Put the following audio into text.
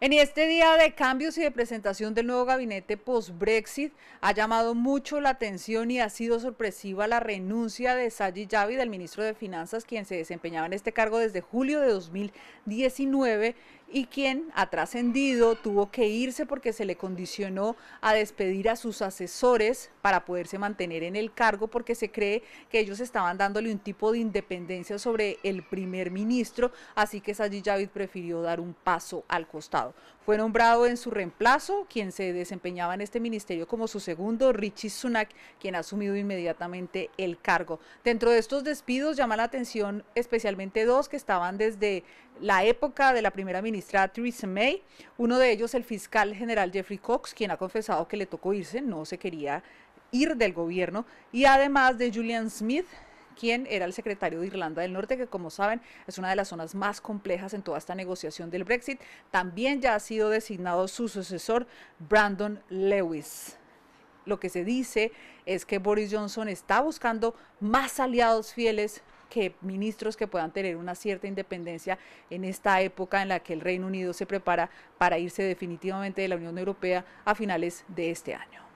En este día de cambios y de presentación del nuevo gabinete post-Brexit, ha llamado mucho la atención y ha sido sorpresiva la renuncia de Saji Javid, del ministro de Finanzas, quien se desempeñaba en este cargo desde julio de 2019 y quien ha trascendido, tuvo que irse porque se le condicionó a despedir a sus asesores para poderse mantener en el cargo porque se cree que ellos estaban dándole un tipo de independencia sobre el primer ministro, así que Sajid Javid prefirió dar un paso al costado. Fue nombrado en su reemplazo quien se desempeñaba en este ministerio como su segundo, Richie Sunak, quien ha asumido inmediatamente el cargo. Dentro de estos despidos llama la atención especialmente dos que estaban desde la época de la primera ministra Theresa May, uno de ellos el fiscal general Jeffrey Cox, quien ha confesado que le tocó irse, no se quería ir del gobierno, y además de Julian Smith, quien era el secretario de Irlanda del Norte, que como saben es una de las zonas más complejas en toda esta negociación del Brexit. También ya ha sido designado su sucesor, Brandon Lewis. Lo que se dice es que Boris Johnson está buscando más aliados fieles que ministros que puedan tener una cierta independencia en esta época en la que el Reino Unido se prepara para irse definitivamente de la Unión Europea a finales de este año.